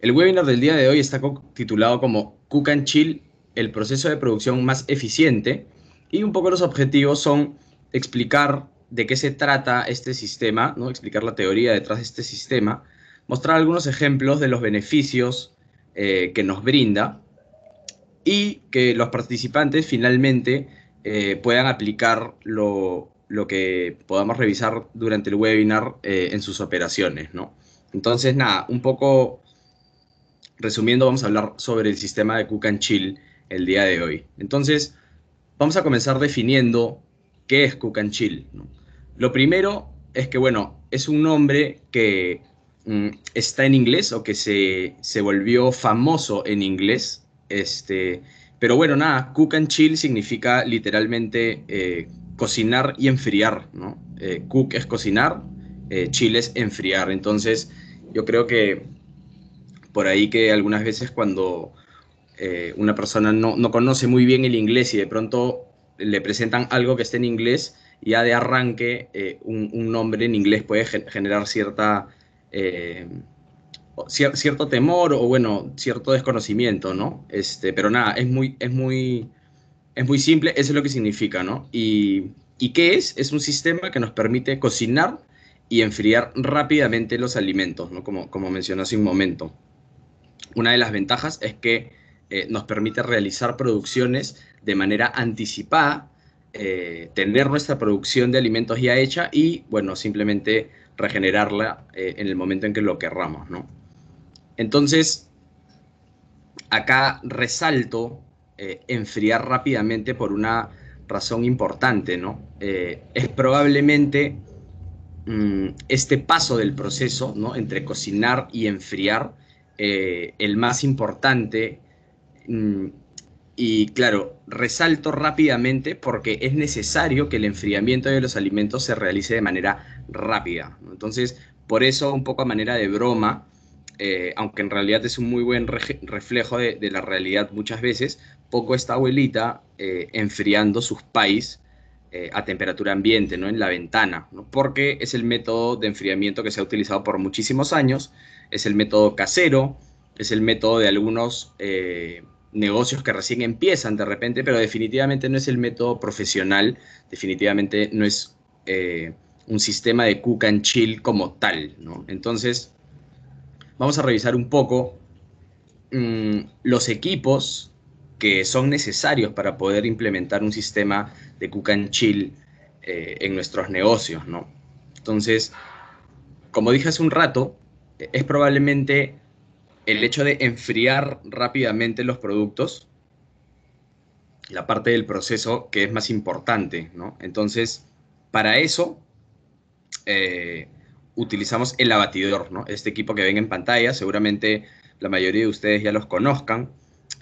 El webinar del día de hoy está titulado como Cook and Chill, el proceso de producción más eficiente. Y un poco los objetivos son explicar de qué se trata este sistema, ¿no? explicar la teoría detrás de este sistema, mostrar algunos ejemplos de los beneficios eh, que nos brinda y que los participantes finalmente eh, puedan aplicar lo, que podamos revisar durante el webinar eh, en sus operaciones. Entonces, nada, un poco resumiendo, vamos a hablar sobre el sistema de Cook and Chill el día de hoy. Entonces, vamos a comenzar definiendo qué es Cook and Chill. Lo primero es que, bueno, es un nombre que mm, está en inglés o que se, volvió famoso en inglés. Este, pero bueno, nada, Cook and Chill significa literalmente eh, cocinar y enfriar. Eh, cook es cocinar, eh, chill es enfriar. Entonces, yo creo que por ahí que algunas veces cuando eh, una persona no, conoce muy bien el inglés y de pronto le presentan algo que esté en inglés, ya de arranque eh, un, nombre en inglés puede generar cierta, eh, cierto temor o bueno, cierto desconocimiento, ¿no? Este, pero nada, es muy, es, muy, es muy simple, eso es lo que significa, ¿no? Y, qué es? Es un sistema que nos permite cocinar y enfriar rápidamente los alimentos, ¿no? Como, como mencioné hace un momento. Una de las ventajas es que eh, nos permite realizar producciones de manera anticipada, eh, tener nuestra producción de alimentos ya hecha y, bueno, simplemente regenerarla eh, en el momento en que lo querramos, ¿no? Entonces, acá resalto enfriar rápidamente por una razón importante, ¿no? es probablemente mm, este paso del proceso, ¿no? Entre cocinar y enfriar, eh, el más importante. Mm, y claro, resalto rápidamente porque es necesario que el enfriamiento de los alimentos se realice de manera rápida. Entonces, por eso, un poco a manera de broma, eh, aunque en realidad es un muy buen reflejo de, la realidad muchas veces, poco esta abuelita eh, enfriando sus pais a temperatura ambiente, ¿no? En la ventana, Porque es el método de enfriamiento que se ha utilizado por muchísimos años es el método casero, es el método de algunos eh, negocios que recién empiezan de repente, pero definitivamente no es el método profesional, definitivamente no es eh, un sistema de cook and chill como tal, Entonces, vamos a revisar un poco mm, los equipos que son necesarios para poder implementar un sistema de cook and chill eh, en nuestros negocios, Entonces, como dije hace un rato, es probablemente el hecho de enfriar rápidamente los productos, la parte del proceso que es más importante, ¿no? Entonces, para eso eh, utilizamos el abatidor, ¿no? Este equipo que ven en pantalla, seguramente la mayoría de ustedes ya los conozcan.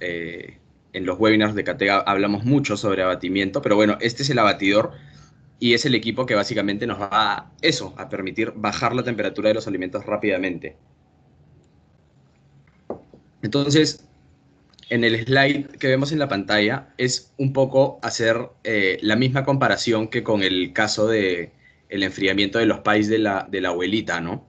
Eh, en los webinars de Catega hablamos mucho sobre abatimiento, pero bueno, este es el abatidor y es el equipo que básicamente nos va a eso, a permitir bajar la temperatura de los alimentos rápidamente. Entonces, en el slide que vemos en la pantalla es un poco hacer eh, la misma comparación que con el caso de el enfriamiento de los pais de la, abuelita, ¿no?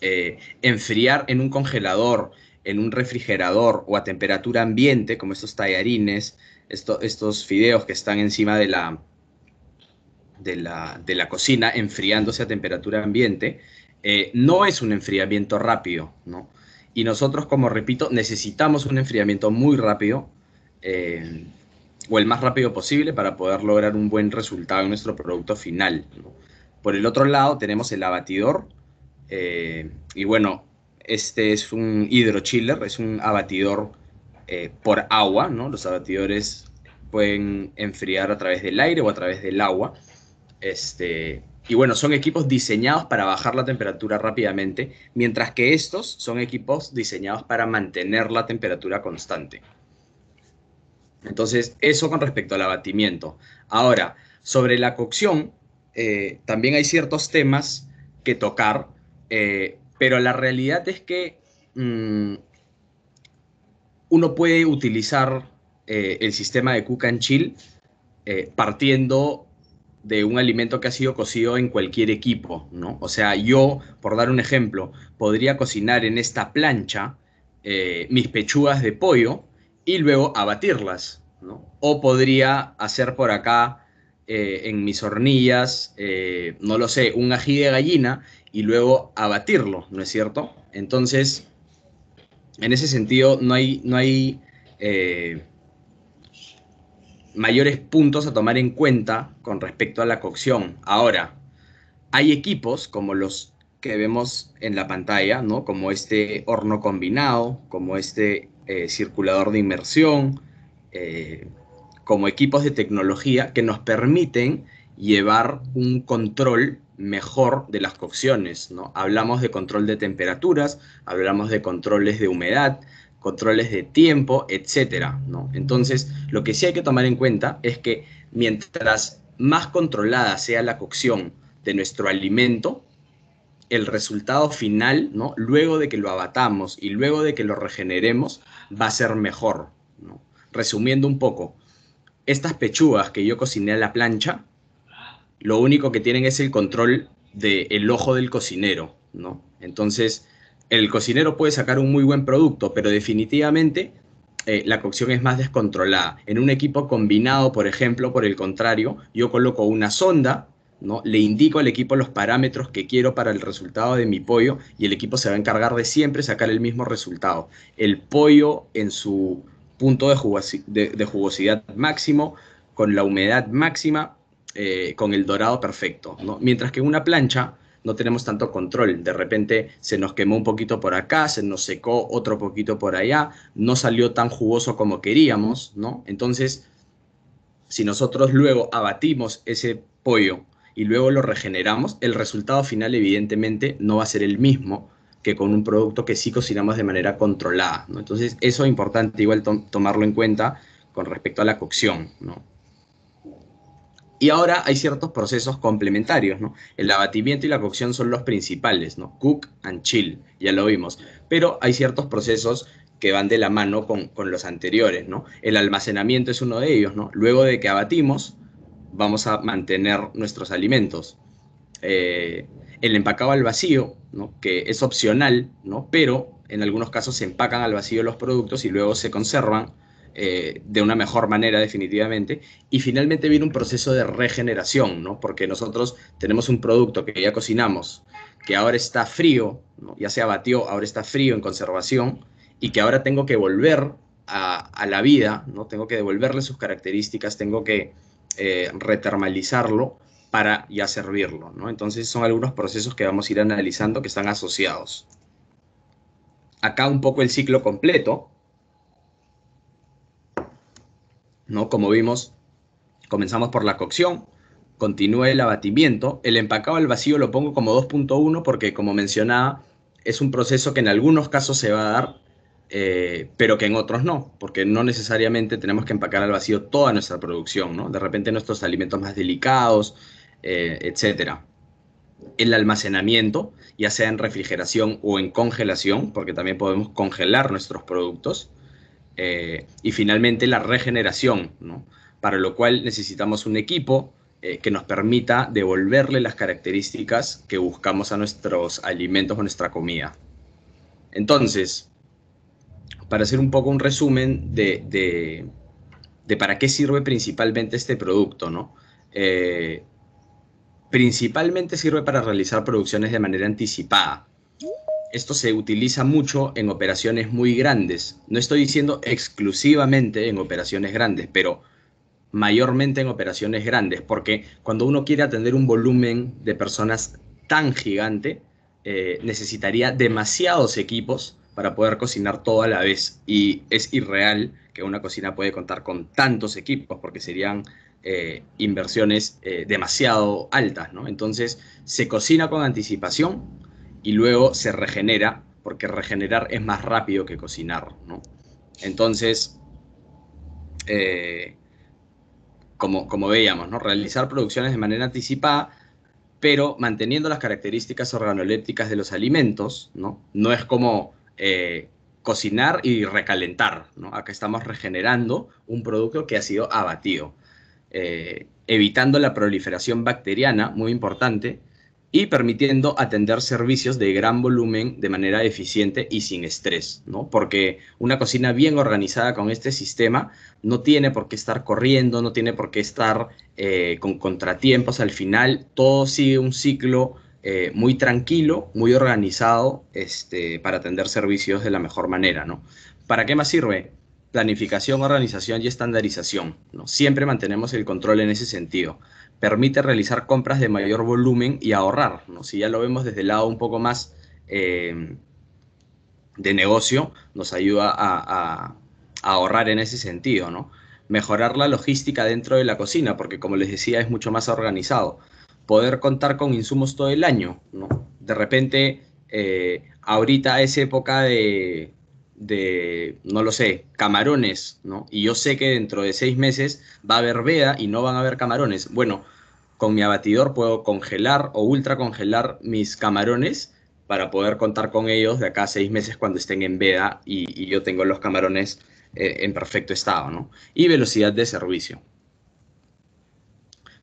Eh, enfriar en un congelador, en un refrigerador o a temperatura ambiente, como estos tallarines, estos fideos que están encima de la, de la, cocina enfriándose a temperatura ambiente, eh, no es un enfriamiento rápido, Y nosotros, como repito, necesitamos un enfriamiento muy rápido, eh, o el más rápido posible, para poder lograr un buen resultado en nuestro producto final. Por el otro lado, tenemos el abatidor, eh, y bueno, este es un hidrochiller, es un abatidor por agua, ¿no? Los abatidores pueden enfriar a través del aire o a través del agua. Este, y bueno, son equipos diseñados para bajar la temperatura rápidamente, mientras que estos son equipos diseñados para mantener la temperatura constante. Entonces, eso con respecto al abatimiento. Ahora, sobre la cocción, eh, también hay ciertos temas que tocar, eh, pero la realidad es que mm, uno puede utilizar eh, el sistema de cook and chill partiendo de un alimento que ha sido cocido en cualquier equipo, ¿no? O sea, yo, por dar un ejemplo, podría cocinar en esta plancha eh, mis pechugas de pollo y luego abatirlas, ¿no? O podría hacer por acá eh, en mis hornillas, eh, no lo sé, un ají de gallina y luego abatirlo, ¿no es cierto? Entonces, en ese sentido, no hay, no hay mayores puntos a tomar en cuenta con respecto a la cocción. Ahora, hay equipos como los que vemos en la pantalla, ¿no? Como este horno combinado, como este eh, circulador de inmersión, eh, como equipos de tecnología que nos permiten llevar un control mejor de las cocciones, ¿no? Hablamos de control de temperaturas, hablamos de controles de humedad, controles de tiempo, etcétera, ¿no? Entonces, lo que sí hay que tomar en cuenta es que mientras más controlada sea la cocción de nuestro alimento, el resultado final, ¿no? Luego de que lo abatamos y luego de que lo regeneremos, va a ser mejor, Resumiendo un poco, estas pechugas que yo cociné a la plancha, lo único que tienen es el control del el ojo del cocinero, ¿no? Entonces, el cocinero puede sacar un muy buen producto, pero definitivamente eh, la cocción es más descontrolada. En un equipo combinado, por ejemplo, por el contrario, yo coloco una sonda, ¿no? le indico al equipo los parámetros que quiero para el resultado de mi pollo y el equipo se va a encargar de siempre sacar el mismo resultado. El pollo en su punto de, jugosidad máximo, con la humedad máxima, eh, con el dorado perfecto. Mientras que una plancha no tenemos tanto control. De repente se nos quemó un poquito por acá, se nos secó otro poquito por allá, no salió tan jugoso como queríamos, ¿no? Entonces, si nosotros luego abatimos ese pollo y luego lo regeneramos, el resultado final evidentemente no va a ser el mismo que con un producto que sí cocinamos de manera controlada, ¿no? Entonces, eso es importante igual tomarlo en cuenta con respecto a la cocción, ¿no? Y ahora hay ciertos procesos complementarios, ¿no? El abatimiento y la cocción son los principales, ¿no? Cook and chill, ya lo vimos. Pero hay ciertos procesos que van de la mano con, los anteriores, ¿no? El almacenamiento es uno de ellos, ¿no? Luego de que abatimos, vamos a mantener nuestros alimentos. Eh, el empacado al vacío, ¿no? que es opcional, ¿no? pero en algunos casos se empacan al vacío los productos y luego se conservan eh, de una mejor manera definitivamente. Y finalmente viene un proceso de regeneración, Porque nosotros tenemos un producto que ya cocinamos, que ahora está frío, ya se abatió, ahora está frío en conservación, y que ahora tengo que volver a, la vida, ¿no? Tengo que devolverle sus características, tengo que eh, retermalizarlo para ya servirlo, Entonces son algunos procesos que vamos a ir analizando que están asociados. Acá un poco el ciclo completo, ¿no? Como vimos, comenzamos por la cocción, continúa el abatimiento, el empacado al vacío lo pongo como 2.1 porque como mencionaba, es un proceso que en algunos casos se va a dar, eh, pero que en otros no, porque no necesariamente tenemos que empacar al vacío toda nuestra producción, De repente nuestros alimentos más delicados, eh, etc. El almacenamiento, ya sea en refrigeración o en congelación, porque también podemos congelar nuestros productos. Eh, y finalmente la regeneración, para lo cual necesitamos un equipo eh, que nos permita devolverle las características que buscamos a nuestros alimentos o nuestra comida. Entonces, para hacer un poco un resumen de, para qué sirve principalmente este producto, ¿no? Eh, principalmente sirve para realizar producciones de manera anticipada, esto se utiliza mucho en operaciones muy grandes. No estoy diciendo exclusivamente en operaciones grandes, pero mayormente en operaciones grandes, porque cuando uno quiere atender un volumen de personas tan gigante, eh, necesitaría demasiados equipos para poder cocinar todo a la vez. Y es irreal que una cocina puede contar con tantos equipos, porque serían eh, inversiones eh, demasiado altas, Entonces, se cocina con anticipación y luego se regenera, porque regenerar es más rápido que cocinar, ¿no? Entonces, eh, como, como veíamos, ¿no? Realizar producciones de manera anticipada, pero manteniendo las características organolépticas de los alimentos, ¿no? es como eh, cocinar y recalentar, ¿no? Acá estamos regenerando un producto que ha sido abatido, eh, evitando la proliferación bacteriana, muy importante, y permitiendo atender servicios de gran volumen de manera eficiente y sin estrés, ¿no? Porque una cocina bien organizada con este sistema no tiene por qué estar corriendo, no tiene por qué estar eh, con contratiempos al final, todo sigue un ciclo eh, muy tranquilo, muy organizado este, para atender servicios de la mejor manera, ¿Para qué más sirve? Planificación, organización y estandarización, ¿no? Siempre mantenemos el control en ese sentido permite realizar compras de mayor volumen y ahorrar. ¿no? Si ya lo vemos desde el lado un poco más em, de negocio, nos ayuda a, ahorrar en ese sentido. ¿no? Mejorar la logística dentro de la cocina, porque como les decía, es mucho más organizado. Poder contar con insumos todo el año. ¿no? De repente, eh, ahorita es época de, de, no lo sé, camarones, ¿no? Y yo sé que dentro de seis meses va a haber veda y no van a haber camarones. Bueno, con mi abatidor puedo congelar o ultra congelar mis camarones para poder contar con ellos de acá a seis meses cuando estén en veda y, yo tengo los camarones eh, en perfecto estado, ¿no? Y velocidad de servicio.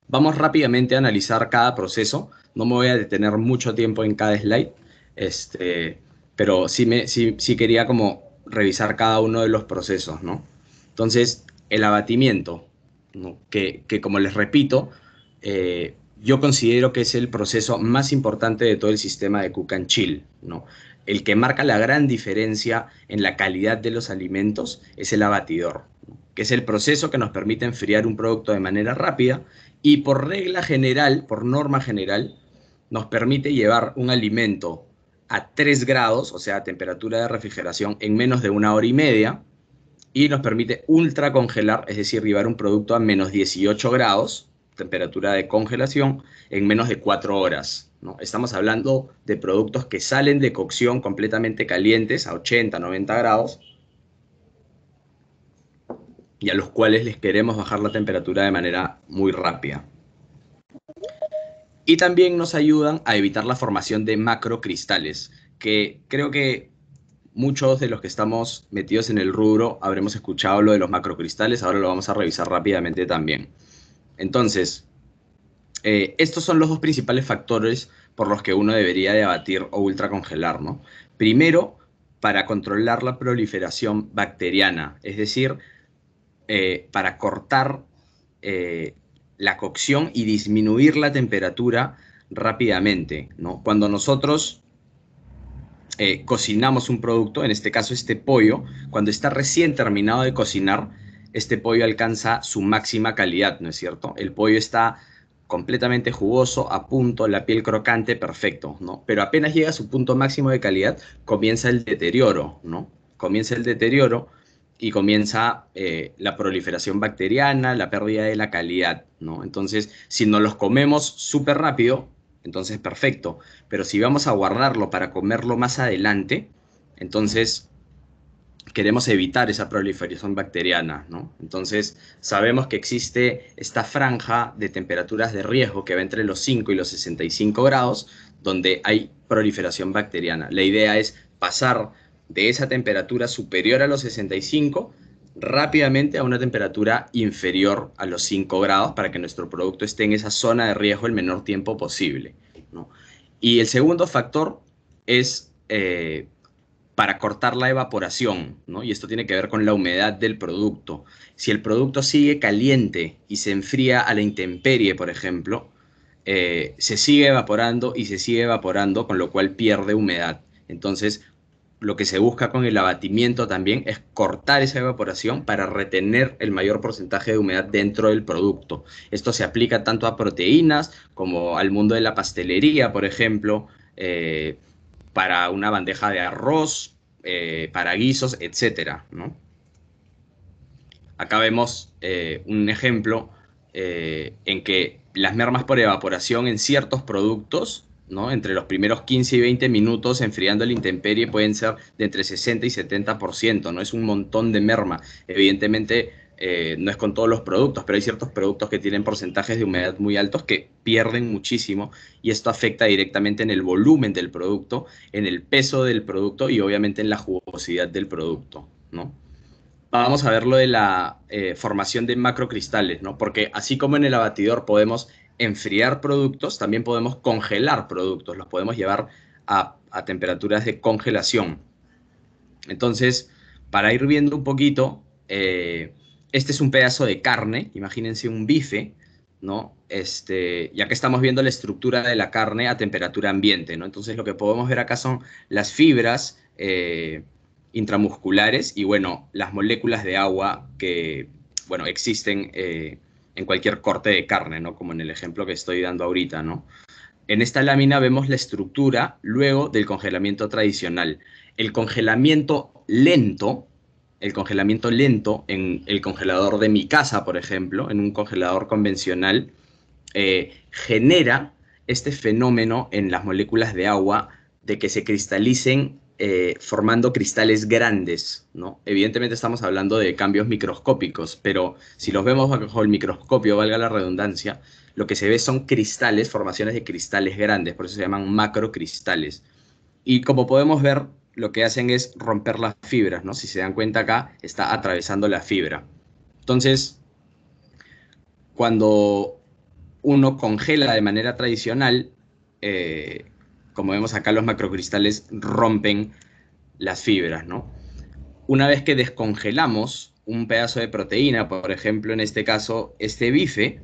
Vamos rápidamente a analizar cada proceso. No me voy a detener mucho tiempo en cada slide. Este, pero sí, me, quería como revisar cada uno de los procesos, ¿no? Entonces, el abatimiento, que, como les repito, eh, yo considero que es el proceso más importante de todo el sistema de cook chill, ¿no? El que marca la gran diferencia en la calidad de los alimentos es el abatidor, que es el proceso que nos permite enfriar un producto de manera rápida y por regla general, por norma general, nos permite llevar un alimento a 3 grados, o sea, temperatura de refrigeración en menos de una hora y media, y nos permite ultra congelar, es decir, llevar un producto a menos 18 grados, temperatura de congelación, en menos de 4 horas. Estamos hablando de productos que salen de cocción completamente calientes a 80, 90 grados y a los cuales les queremos bajar la temperatura de manera muy rápida y también nos ayudan a evitar la formación de macrocristales, que creo que muchos de los que estamos metidos en el rubro habremos escuchado lo de los macrocristales, ahora lo vamos a revisar rápidamente también. Entonces, eh, estos son los dos principales factores por los que uno debería de abatir o ultracongelar, Primero, para controlar la proliferación bacteriana, es decir, eh, para cortar eh, la cocción y disminuir la temperatura rápidamente. ¿no? Cuando nosotros eh, cocinamos un producto, en este caso este pollo, cuando está recién terminado de cocinar, este pollo alcanza su máxima calidad, ¿no es cierto? El pollo está completamente jugoso, a punto, la piel crocante, perfecto, ¿no? Pero apenas llega a su punto máximo de calidad, comienza el deterioro, ¿no? Comienza el deterioro y comienza eh, la proliferación bacteriana, la pérdida de la calidad, ¿no? Entonces, si nos los comemos súper rápido, entonces perfecto, pero si vamos a guardarlo para comerlo más adelante, entonces queremos evitar esa proliferación bacteriana, Entonces, sabemos que existe esta franja de temperaturas de riesgo que va entre los 5 y los 65 grados, donde hay proliferación bacteriana. La idea es pasar de esa temperatura superior a los 65 rápidamente a una temperatura inferior a los 5 grados para que nuestro producto esté en esa zona de riesgo el menor tiempo posible. Y el segundo factor es eh, para cortar la evaporación, y esto tiene que ver con la humedad del producto. Si el producto sigue caliente y se enfría a la intemperie, por ejemplo, eh, se sigue evaporando y se sigue evaporando, con lo cual pierde humedad. Entonces, lo que se busca con el abatimiento también es cortar esa evaporación para retener el mayor porcentaje de humedad dentro del producto. Esto se aplica tanto a proteínas como al mundo de la pastelería, por ejemplo, eh, para una bandeja de arroz, eh, para guisos, etc. Acá vemos eh, un ejemplo en que las mermas por evaporación en ciertos productos entre los primeros 15 y 20 minutos enfriando la intemperie pueden ser de entre 60 y 70%, ¿no? Es un montón de merma. Evidentemente eh, no es con todos los productos, pero hay ciertos productos que tienen porcentajes de humedad muy altos que pierden muchísimo y esto afecta directamente en el volumen del producto, en el peso del producto y obviamente en la jugosidad del producto, ¿no? Vamos a ver lo de la eh, formación de macrocristales, ¿no? Porque así como en el abatidor podemos enfriar productos, también podemos congelar productos, los podemos llevar a, temperaturas de congelación. Entonces, para ir viendo un poquito, eh, este es un pedazo de carne, imagínense un bife, ¿no? Este, ya que estamos viendo la estructura de la carne a temperatura ambiente, ¿no? Entonces lo que podemos ver acá son las fibras eh, intramusculares y, bueno, las moléculas de agua que, bueno, existen eh, en cualquier corte de carne, ¿no? Como en el ejemplo que estoy dando ahorita, ¿no? En esta lámina vemos la estructura luego del congelamiento tradicional. El congelamiento lento, el congelamiento lento en el congelador de mi casa, por ejemplo, en un congelador convencional, eh, genera este fenómeno en las moléculas de agua de que se cristalicen eh, formando cristales grandes, ¿no? Evidentemente estamos hablando de cambios microscópicos, pero si los vemos bajo el microscopio, valga la redundancia, lo que se ve son cristales, formaciones de cristales grandes, por eso se llaman macrocristales. Y como podemos ver, lo que hacen es romper las fibras, ¿no? Si se dan cuenta acá, está atravesando la fibra. Entonces, cuando uno congela de manera tradicional, eh, como vemos acá, los macrocristales rompen las fibras, ¿no? Una vez que descongelamos un pedazo de proteína, por ejemplo, en este caso, este bife,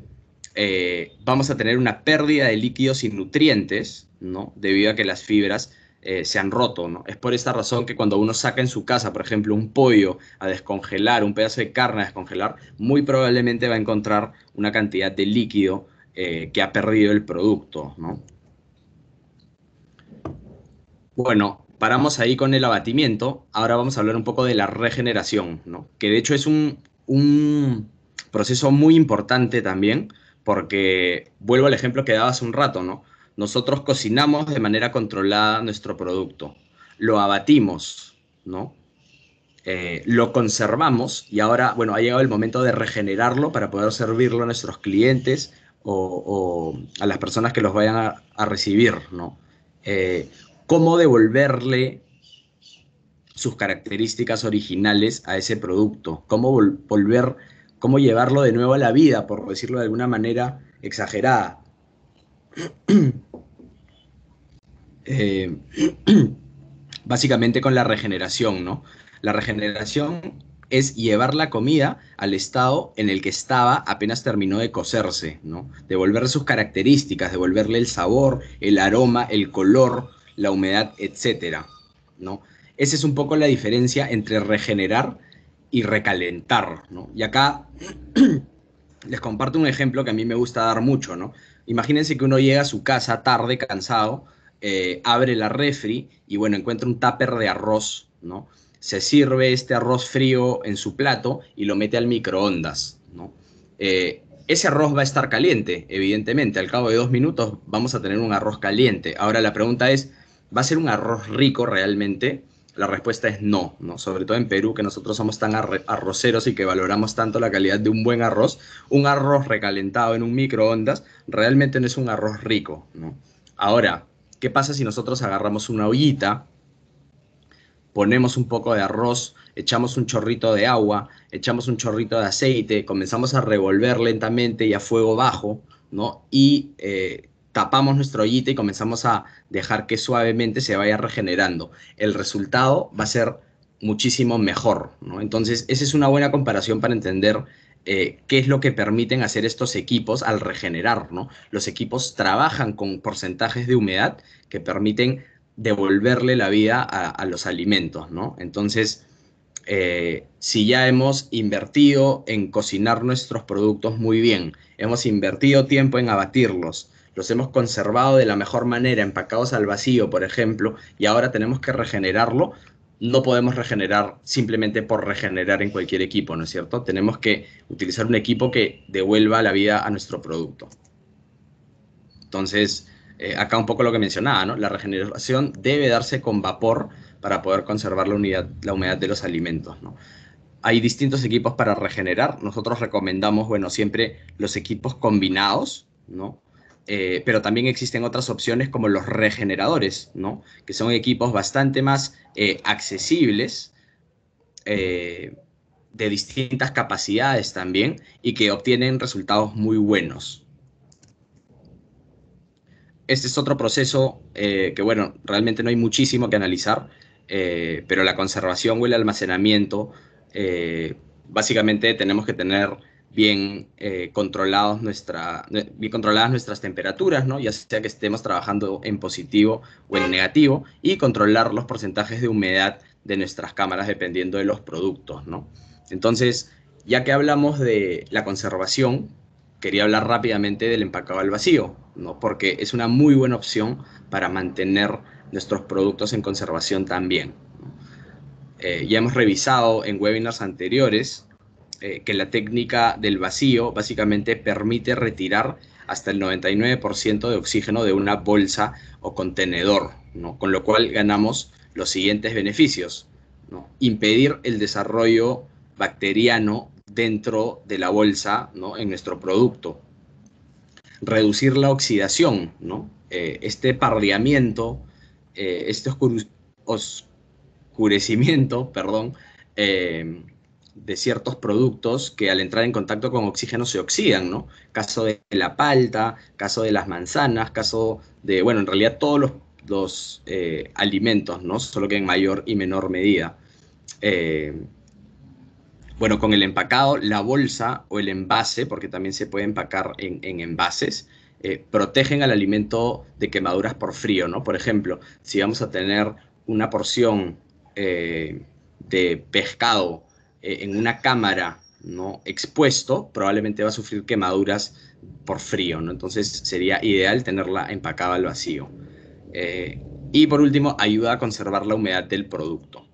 eh, vamos a tener una pérdida de líquidos y nutrientes, ¿no? Debido a que las fibras eh, se han roto, ¿no? Es por esta razón que cuando uno saca en su casa, por ejemplo, un pollo a descongelar, un pedazo de carne a descongelar, muy probablemente va a encontrar una cantidad de líquido eh, que ha perdido el producto, ¿no? Bueno, paramos ahí con el abatimiento. Ahora vamos a hablar un poco de la regeneración, ¿no? Que de hecho es un, un proceso muy importante también, porque vuelvo al ejemplo que daba hace un rato, ¿no? Nosotros cocinamos de manera controlada nuestro producto, lo abatimos, ¿no? Eh, lo conservamos y ahora, bueno, ha llegado el momento de regenerarlo para poder servirlo a nuestros clientes o, a las personas que los vayan a, recibir, ¿no? Eh, cómo devolverle sus características originales a ese producto, cómo volver, cómo llevarlo de nuevo a la vida, por decirlo de alguna manera exagerada. Eh, básicamente con la regeneración, ¿no? La regeneración es llevar la comida al estado en el que estaba apenas terminó de cocerse, ¿no? Devolverle sus características, devolverle el sabor, el aroma, el color, la humedad, etcétera, ¿no? Esa es un poco la diferencia entre regenerar y recalentar, ¿no? Y acá les comparto un ejemplo que a mí me gusta dar mucho, ¿no? Imagínense que uno llega a su casa tarde, cansado, eh, abre la refri y bueno, encuentra un tupper de arroz, ¿no? Se sirve este arroz frío en su plato y lo mete al microondas, ¿no? Eh, ese arroz va a estar caliente, evidentemente. Al cabo de dos minutos vamos a tener un arroz caliente. Ahora la pregunta es, ¿Va a ser un arroz rico realmente? La respuesta es no, ¿no? Sobre todo en Perú, que nosotros somos tan arroceros y que valoramos tanto la calidad de un buen arroz, un arroz recalentado en un microondas realmente no es un arroz rico, ¿no? Ahora, ¿qué pasa si nosotros agarramos una ollita, ponemos un poco de arroz, echamos un chorrito de agua, echamos un chorrito de aceite, comenzamos a revolver lentamente y a fuego bajo, ¿no? Y eh, tapamos nuestro ollita y comenzamos a dejar que suavemente se vaya regenerando. El resultado va a ser muchísimo mejor, Entonces, esa es una buena comparación para entender eh, qué es lo que permiten hacer estos equipos al regenerar, Los equipos trabajan con porcentajes de humedad que permiten devolverle la vida a, los alimentos, Entonces, eh, si ya hemos invertido en cocinar nuestros productos muy bien, hemos invertido tiempo en abatirlos, los hemos conservado de la mejor manera, empacados al vacío, por ejemplo, y ahora tenemos que regenerarlo, no podemos regenerar simplemente por regenerar en cualquier equipo, ¿no es cierto? Tenemos que utilizar un equipo que devuelva la vida a nuestro producto. Entonces, eh, acá un poco lo que mencionaba, ¿no? La regeneración debe darse con vapor para poder conservar la, la humedad de los alimentos, ¿no? Hay distintos equipos para regenerar. Nosotros recomendamos, bueno, siempre los equipos combinados, ¿no? Eh, pero también existen otras opciones como los regeneradores, que son equipos bastante más eh, accesibles, eh, de distintas capacidades también, y que obtienen resultados muy buenos. Este es otro proceso que, bueno, realmente no hay muchísimo que analizar, pero la conservación o el almacenamiento, básicamente tenemos que tener bien eh, eh, bien controladas nuestras temperaturas, ¿no? ya sea que estemos trabajando en positivo o en negativo, y controlar los porcentajes de humedad de nuestras cámaras dependiendo de los productos. ¿no? Entonces, ya que hablamos de la conservación, quería hablar rápidamente del empacado al vacío, ¿no? porque es una muy buena opción para mantener nuestros productos en conservación también. Eh, ya hemos revisado en webinars anteriores eh, que la técnica del vacío básicamente permite retirar hasta el 99% de oxígeno de una bolsa o contenedor, ¿no? con lo cual ganamos los siguientes beneficios. ¿no? Impedir el desarrollo bacteriano dentro de la bolsa ¿no? en nuestro producto. Reducir la oxidación, ¿no? Eh, este pardeamiento, eh, este oscurecimiento, perdón, de ciertos productos que al entrar en contacto con oxígeno se oxidan, ¿no? Caso de la palta, caso de las manzanas, caso de, bueno, en realidad todos los, eh, alimentos, ¿no? Solo que en mayor y menor medida. Eh, bueno, con el empacado, la bolsa o el envase, porque también se puede empacar en, envases, eh, protegen al alimento de quemaduras por frío, ¿no? Por ejemplo, si vamos a tener una porción de pescado eh, en una cámara ¿no? expuesto, probablemente va a sufrir quemaduras por frío, Entonces sería ideal tenerla empacada al vacío. Eh, y por último, ayuda a conservar la humedad del producto.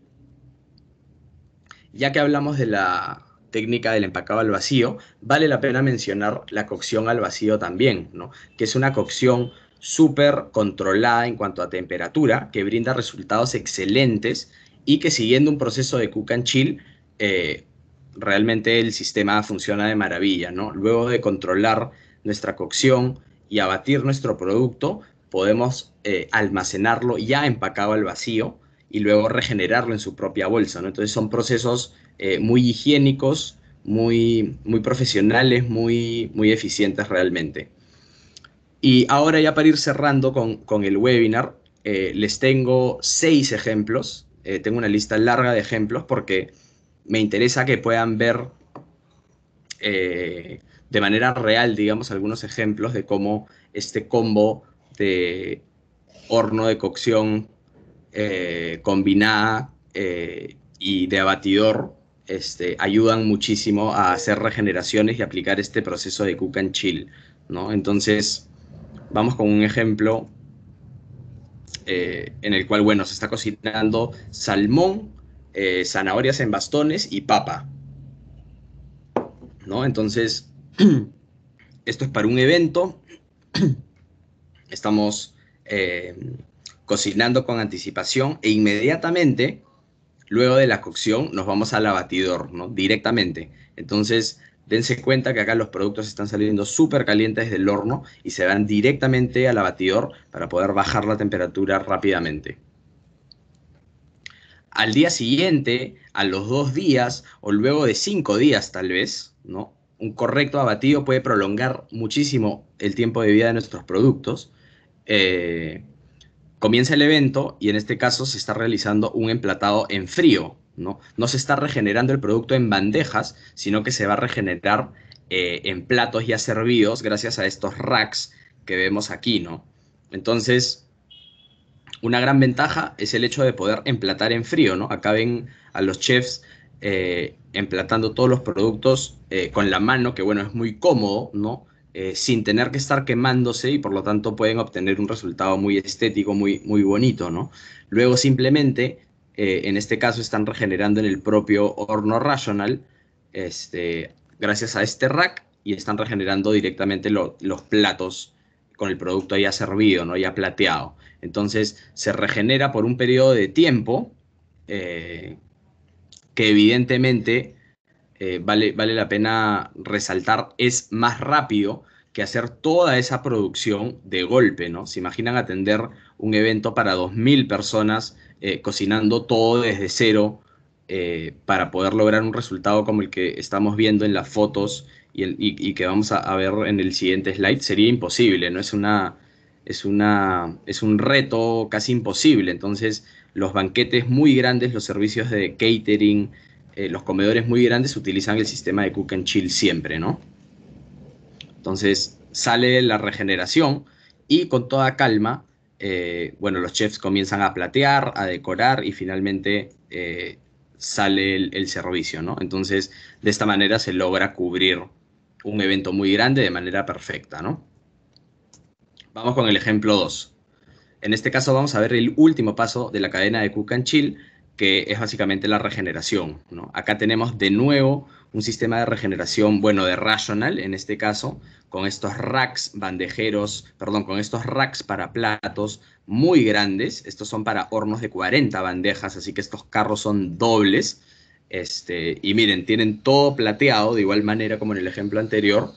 Ya que hablamos de la técnica del empacado al vacío, vale la pena mencionar la cocción al vacío también, que es una cocción súper controlada en cuanto a temperatura, que brinda resultados excelentes y que siguiendo un proceso de cook chill eh, realmente el sistema funciona de maravilla, ¿no? Luego de controlar nuestra cocción y abatir nuestro producto, podemos eh, almacenarlo ya empacado al vacío y luego regenerarlo en su propia bolsa, ¿no? Entonces son procesos eh, muy higiénicos, muy, muy profesionales, muy, muy eficientes realmente. Y ahora ya para ir cerrando con, el webinar, les tengo seis ejemplos, tengo una lista larga de ejemplos porque me interesa que puedan ver eh, de manera real, digamos, algunos ejemplos de cómo este combo de horno de cocción eh, combinada eh, y de abatidor este, ayudan muchísimo a hacer regeneraciones y aplicar este proceso de cook and chill, ¿no? Entonces, vamos con un ejemplo en el cual, bueno, se está cocinando salmón eh, zanahorias en bastones y papa. ¿No? Entonces, esto es para un evento. Estamos eh, cocinando con anticipación e inmediatamente, luego de la cocción, nos vamos al abatidor, Directamente. Entonces, dense cuenta que acá los productos están saliendo súper calientes del horno y se van directamente al abatidor para poder bajar la temperatura rápidamente al día siguiente, a los dos días o luego de cinco días tal vez, ¿no? Un correcto abatido puede prolongar muchísimo el tiempo de vida de nuestros productos. Eh, comienza el evento y en este caso se está realizando un emplatado en frío, ¿no? No se está regenerando el producto en bandejas, sino que se va a regenerar eh, en platos ya servidos gracias a estos racks que vemos aquí, ¿no? Entonces, una gran ventaja es el hecho de poder emplatar en frío, ¿no? Acá ven a los chefs eh, emplatando todos los productos eh, con la mano, que bueno, es muy cómodo, ¿no? Eh, sin tener que estar quemándose y por lo tanto pueden obtener un resultado muy estético, muy, muy bonito, ¿no? Luego simplemente, en este caso, están regenerando en el propio horno rational, este, gracias a este rack, y están regenerando directamente los platos con el producto ya servido, ¿no? Ya plateado. Entonces se regenera por un periodo de tiempo eh, que evidentemente eh, vale, vale la pena resaltar, es más rápido que hacer toda esa producción de golpe, ¿no? Se imaginan atender un evento para 2.000 personas eh, cocinando todo desde cero para poder lograr un resultado como el que estamos viendo en las fotos y, el, que vamos a, ver en el siguiente slide, sería imposible, ¿no? Es una, es, una, es un reto casi imposible. Entonces, los banquetes muy grandes, los servicios de catering, eh, los comedores muy grandes utilizan el sistema de cook and chill siempre, ¿no? Entonces, sale la regeneración y con toda calma, eh, bueno, los chefs comienzan a platear, a decorar y finalmente eh, sale el, el, servicio, ¿no? Entonces, de esta manera se logra cubrir un evento muy grande de manera perfecta, ¿no? Vamos con el ejemplo 2. En este caso vamos a ver el último paso de la cadena de Cook Chill, que es básicamente la regeneración. Acá tenemos de nuevo un sistema de regeneración, bueno, de rational, en este caso, con estos racks bandejeros, perdón, con estos racks para platos muy grandes. Estos son para hornos de 40 bandejas, así que estos carros son dobles. Este, y miren, tienen todo plateado de igual manera como en el ejemplo anterior.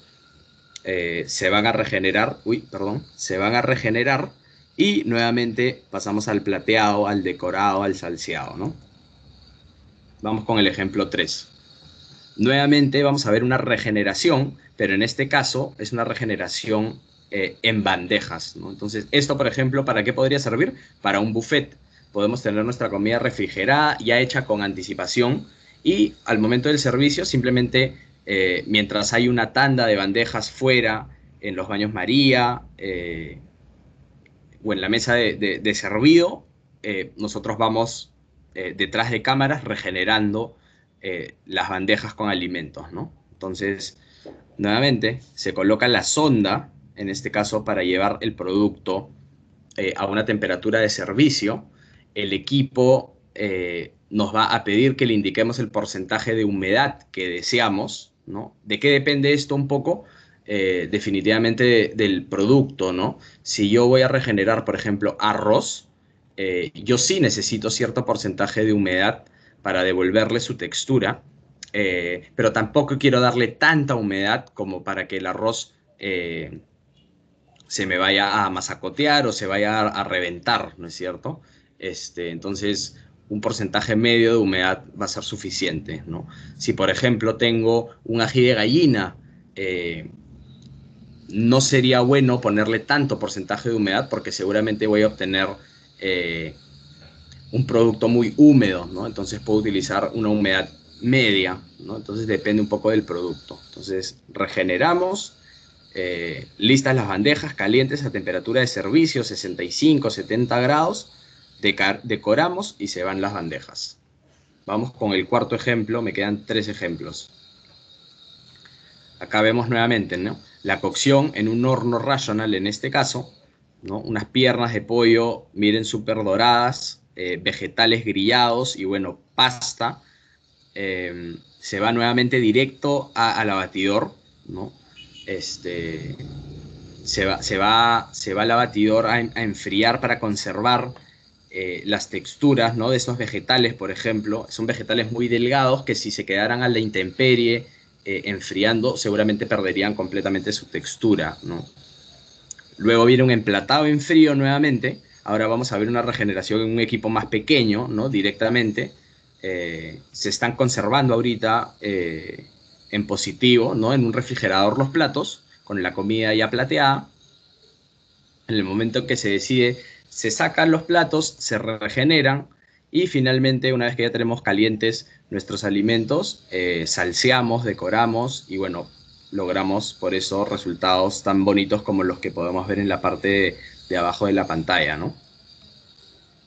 Eh, se van a regenerar, uy, perdón, se van a regenerar y nuevamente pasamos al plateado, al decorado, al salseado, ¿no? Vamos con el ejemplo 3. Nuevamente vamos a ver una regeneración, pero en este caso es una regeneración eh, en bandejas, Entonces, esto, por ejemplo, ¿para qué podría servir? Para un buffet. Podemos tener nuestra comida refrigerada, ya hecha con anticipación, y al momento del servicio simplemente eh, mientras hay una tanda de bandejas fuera, en los baños María eh, o en la mesa de, servido, eh, nosotros vamos detrás de cámaras regenerando las bandejas con alimentos, ¿no? Entonces, nuevamente, se coloca la sonda, en este caso, para llevar el producto a una temperatura de servicio. El equipo nos va a pedir que le indiquemos el porcentaje de humedad que deseamos ¿De qué depende esto un poco? Eh, definitivamente del producto, ¿no? Si yo voy a regenerar, por ejemplo, arroz, eh, yo sí necesito cierto porcentaje de humedad para devolverle su textura, eh, pero tampoco quiero darle tanta humedad como para que el arroz se me vaya a masacotear o se vaya a, a reventar, ¿no es cierto? Este, entonces, un porcentaje medio de humedad va a ser suficiente. ¿no? Si, por ejemplo, tengo un ají de gallina, eh, no sería bueno ponerle tanto porcentaje de humedad porque seguramente voy a obtener eh, un producto muy húmedo, ¿no? Entonces puedo utilizar una humedad media, ¿no? Entonces depende un poco del producto. Entonces regeneramos, eh, listas las bandejas calientes a temperatura de servicio, 65, 70 grados, decoramos y se van las bandejas. Vamos con el cuarto ejemplo, me quedan tres ejemplos. Acá vemos nuevamente la cocción en un horno racional en este caso, unas piernas de pollo, miren, súper doradas, eh, vegetales grillados y bueno, pasta. Em, se va nuevamente directo al abatidor, ¿no? Este, se va, se va, al abatidor a enfriar para conservar eh, las texturas ¿no? de esos vegetales, por ejemplo. Son vegetales muy delgados que si se quedaran a la intemperie eh, enfriando, seguramente perderían completamente su textura. Luego viene un emplatado en frío nuevamente. Ahora vamos a ver una regeneración en un equipo más pequeño, ¿no? Directamente. Eh, se están conservando ahorita en positivo, ¿no? En un refrigerador los platos, con la comida ya plateada. En el momento que se decide se sacan los platos, se regeneran y finalmente una vez que ya tenemos calientes nuestros alimentos, eh, salseamos, decoramos y bueno, logramos por eso resultados tan bonitos como los que podemos ver en la parte de, abajo de la pantalla,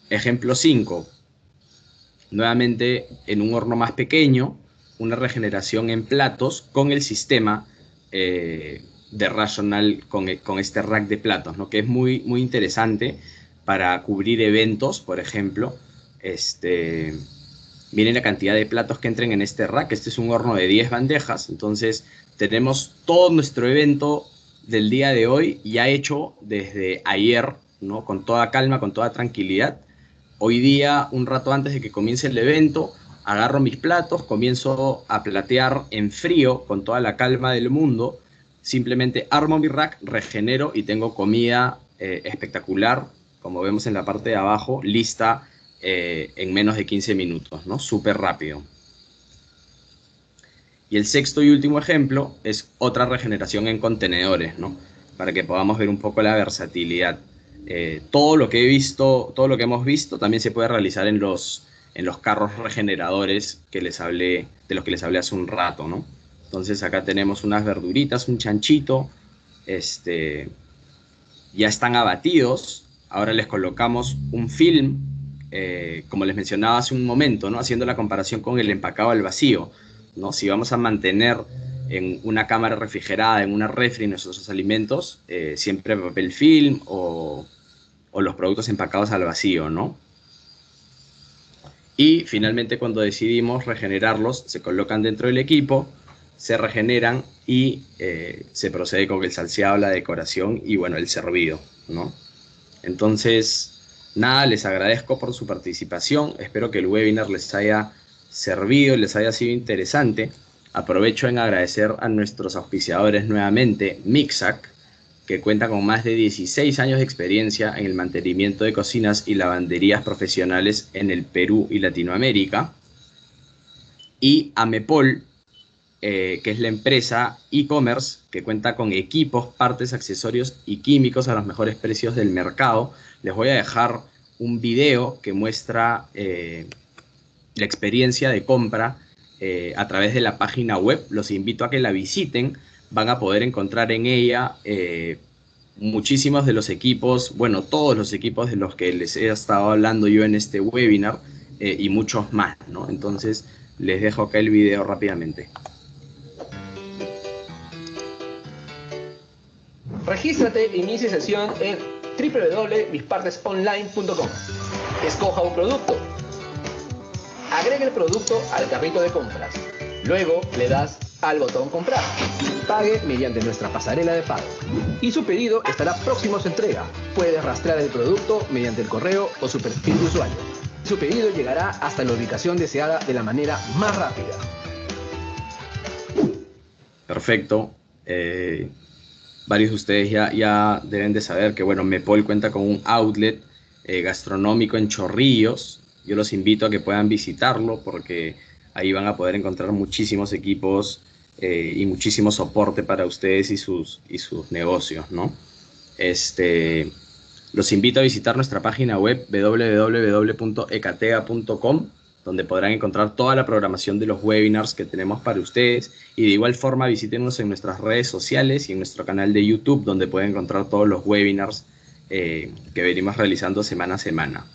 Ejemplo 5. Nuevamente en un horno más pequeño, una regeneración en platos con el sistema eh, de Rational, con, este rack de platos, Que es muy, muy interesante para cubrir eventos, por ejemplo, este, miren la cantidad de platos que entren en este rack. Este es un horno de 10 bandejas, entonces tenemos todo nuestro evento del día de hoy ya hecho desde ayer, ¿no? Con toda calma, con toda tranquilidad. Hoy día, un rato antes de que comience el evento, agarro mis platos, comienzo a platear en frío, con toda la calma del mundo. Simplemente armo mi rack, regenero y tengo comida eh, espectacular como vemos en la parte de abajo, lista eh, en menos de 15 minutos, ¿no? Súper rápido. Y el sexto y último ejemplo es otra regeneración en contenedores, ¿no? Para que podamos ver un poco la versatilidad. Eh, todo lo que he visto, todo lo que hemos visto también se puede realizar en los, en los carros regeneradores que les hablé, de los que les hablé hace un rato, ¿no? Entonces acá tenemos unas verduritas, un chanchito, este, ya están abatidos, Ahora les colocamos un film, eh, como les mencionaba hace un momento, ¿no? haciendo la comparación con el empacado al vacío. ¿no? Si vamos a mantener en una cámara refrigerada, en una refri, nuestros alimentos, eh, siempre papel film o, los productos empacados al vacío, ¿no? Y finalmente cuando decidimos regenerarlos, se colocan dentro del equipo, se regeneran y eh, se procede con el salseado, la decoración y bueno, el servido, ¿no? Entonces, nada, les agradezco por su participación. Espero que el webinar les haya servido, les haya sido interesante. Aprovecho en agradecer a nuestros auspiciadores nuevamente, Mixac, que cuenta con más de 16 años de experiencia en el mantenimiento de cocinas y lavanderías profesionales en el Perú y Latinoamérica. Y Amepol. Eh, que es la empresa e-commerce que cuenta con equipos, partes, accesorios y químicos a los mejores precios del mercado. Les voy a dejar un video que muestra eh, la experiencia de compra eh, a través de la página web. Los invito a que la visiten. Van a poder encontrar en ella muchísimos de los equipos, bueno, todos los equipos de los que les he estado hablando yo en este webinar y muchos más, Entonces, les dejo acá el video rápidamente. Regístrate e inicie sesión en www.mispartesonline.com. Escoja un producto. Agregue el producto al carrito de compras. Luego le das al botón comprar. Pague mediante nuestra pasarela de pago. Y su pedido estará próximo a su entrega. Puede rastrear el producto mediante el correo o su perfil de usuario. Su pedido llegará hasta la ubicación deseada de la manera más rápida. Perfecto. Eh, varios de ustedes ya, ya deben de saber que, bueno, Mepol cuenta con un outlet eh, gastronómico en Chorrillos. Yo los invito a que puedan visitarlo porque ahí van a poder encontrar muchísimos equipos eh, y muchísimo soporte para ustedes y sus, y sus negocios, ¿no? Este, los invito a visitar nuestra página web www.ecatea.com donde podrán encontrar toda la programación de los webinars que tenemos para ustedes. Y de igual forma, visítenos en nuestras redes sociales y en nuestro canal de YouTube, donde pueden encontrar todos los webinars eh, que venimos realizando semana a semana.